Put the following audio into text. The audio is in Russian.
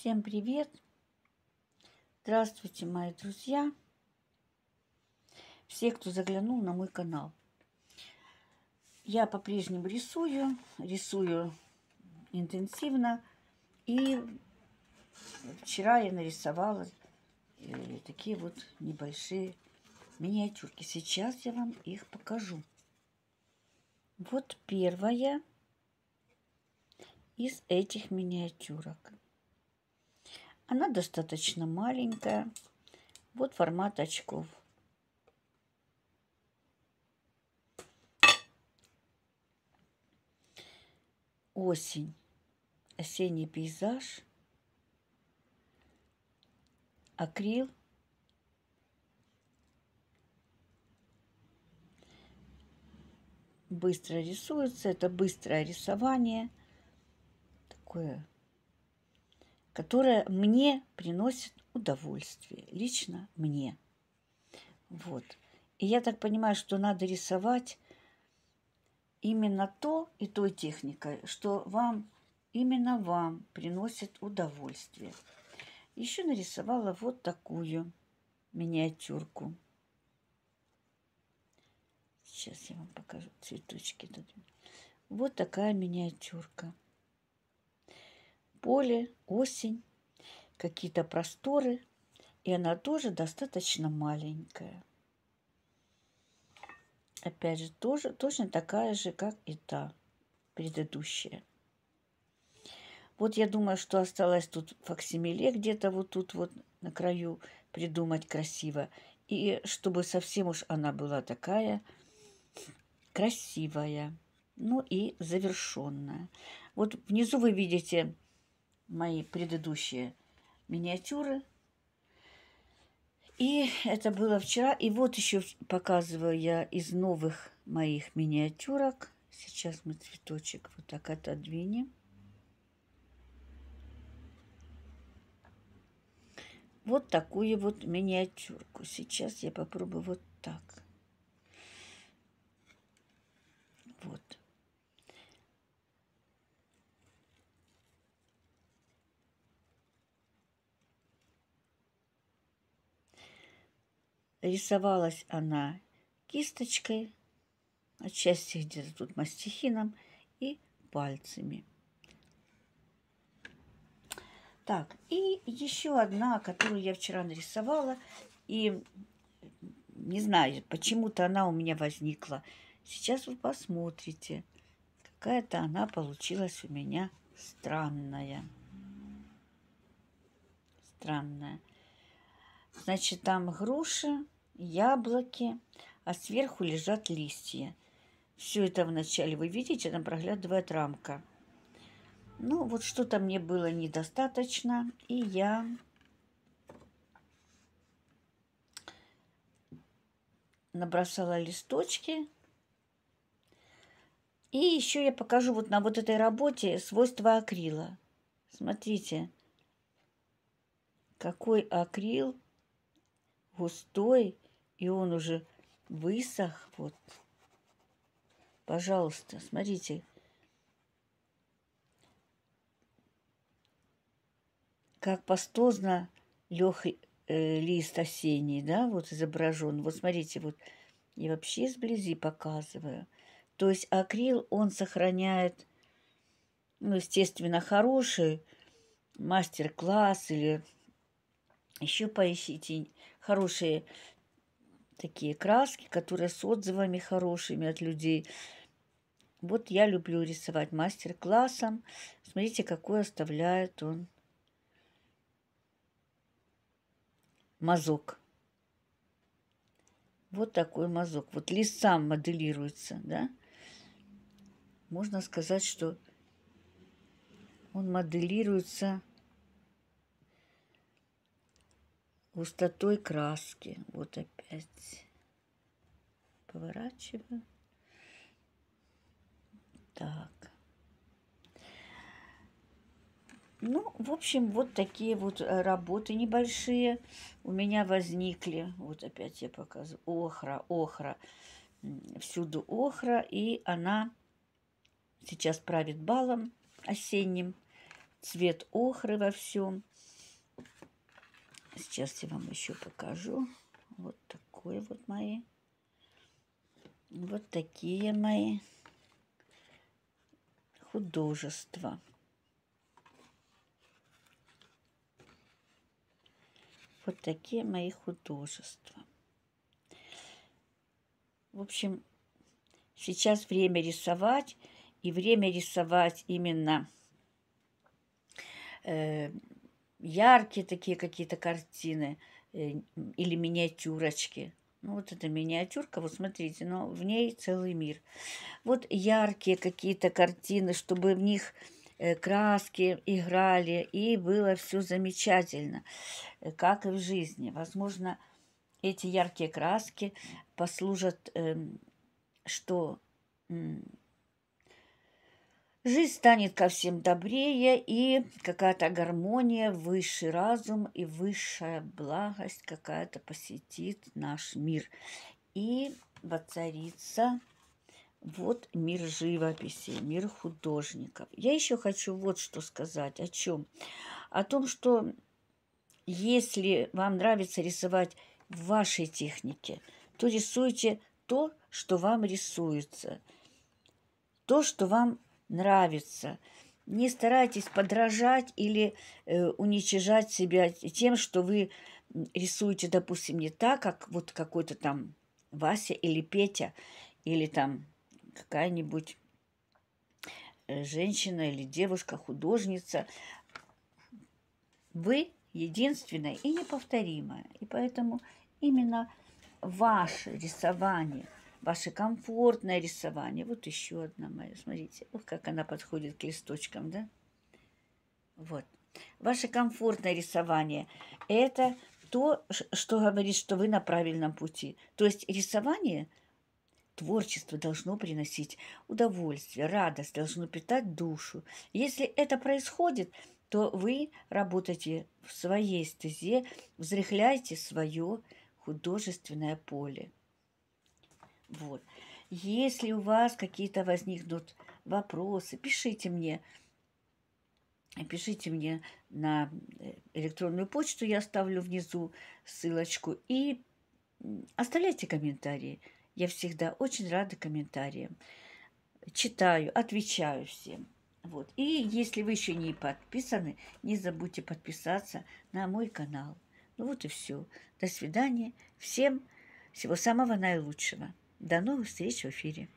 Всем привет! Здравствуйте, мои друзья! Все, кто заглянул на мой канал. Я по-прежнему рисую, рисую интенсивно. И вчера я нарисовала э, такие вот небольшие миниатюрки. Сейчас я вам их покажу. Вот первая из этих миниатюрок. Она достаточно маленькая. Вот формат очков. Осень. Осенний пейзаж. Акрил. Быстро рисуется. Это быстрое рисование. Такое которая мне приносит удовольствие, лично мне. Вот. И я так понимаю, что надо рисовать именно то и той техникой, что вам, именно вам приносит удовольствие. Еще нарисовала вот такую миниатюрку. Сейчас я вам покажу цветочки тут. Вот такая миниатюрка поле, осень, какие-то просторы, и она тоже достаточно маленькая. Опять же, тоже, точно такая же, как и та предыдущая. Вот я думаю, что осталось тут факсимиле где-то вот тут вот на краю придумать красиво. И чтобы совсем уж она была такая красивая, ну и завершенная. Вот внизу вы видите мои предыдущие миниатюры. И это было вчера. И вот еще показываю я из новых моих миниатюрок. Сейчас мы цветочек вот так отодвинем. Вот такую вот миниатюрку. Сейчас я попробую вот так. Вот. рисовалась она кисточкой, отчасти где-то тут мастихином и пальцами. Так, и еще одна, которую я вчера нарисовала, и не знаю, почему-то она у меня возникла. Сейчас вы посмотрите, какая-то она получилась у меня странная. Странная. Значит, там груши, яблоки, а сверху лежат листья. Все это вначале вы видите, там проглядывает рамка. Ну, вот что-то мне было недостаточно, и я набросала листочки. И еще я покажу вот на вот этой работе свойства акрила. Смотрите, какой акрил густой, и он уже высох. Вот. Пожалуйста, смотрите. Как пастозно лег э, лист осенний, да, вот изображен. Вот смотрите, вот я вообще сблизи показываю. То есть акрил, он сохраняет, ну, естественно, хороший мастер-класс или еще поищите хорошие такие краски, которые с отзывами хорошими от людей. Вот я люблю рисовать мастер-классом. Смотрите, какой оставляет он мазок. Вот такой мазок. Вот лист сам моделируется, да? Можно сказать, что он моделируется густотой краски. Вот опять поворачиваю. Так. Ну, в общем, вот такие вот э, работы небольшие у меня возникли. Вот опять я показываю. Охра, охра. Всюду охра. И она сейчас правит балом осенним. Цвет охры во всем. Сейчас я вам еще покажу. Вот такой вот мои. Вот такие мои художества. Вот такие мои художества. В общем, сейчас время рисовать, и время рисовать именно э, яркие такие какие-то картины э, или миниатюрочки. Ну, вот эта миниатюрка, вот смотрите, но в ней целый мир. Вот яркие какие-то картины, чтобы в них э, краски играли, и было все замечательно, э, как и в жизни. Возможно, эти яркие краски послужат, эм, что Жизнь станет ко всем добрее, и какая-то гармония, высший разум и высшая благость какая-то посетит наш мир. И воцарится вот мир живописи, мир художников. Я еще хочу вот что сказать. О чем? О том, что если вам нравится рисовать в вашей технике, то рисуйте то, что вам рисуется, то, что вам нравится. Не старайтесь подражать или э, уничижать себя тем, что вы рисуете, допустим, не так, как вот какой-то там Вася или Петя, или там какая-нибудь э, женщина или девушка, художница. Вы единственная и неповторимая, И поэтому именно ваше рисование – ваше комфортное рисование. Вот еще одна моя. Смотрите, ох, как она подходит к листочкам, да? Вот. Ваше комфортное рисование – это то, что говорит, что вы на правильном пути. То есть рисование, творчество должно приносить удовольствие, радость, должно питать душу. Если это происходит, то вы работаете в своей стезе, взрыхляете свое художественное поле. Вот. Если у вас какие-то возникнут вопросы, пишите мне. Пишите мне на э, электронную почту, я оставлю внизу ссылочку. И оставляйте комментарии. Я всегда очень рада комментариям. Читаю, отвечаю всем. Вот. И если вы еще не подписаны, не забудьте подписаться на мой канал. Ну вот и все. До свидания. Всем всего самого наилучшего. До новых встреч в эфире.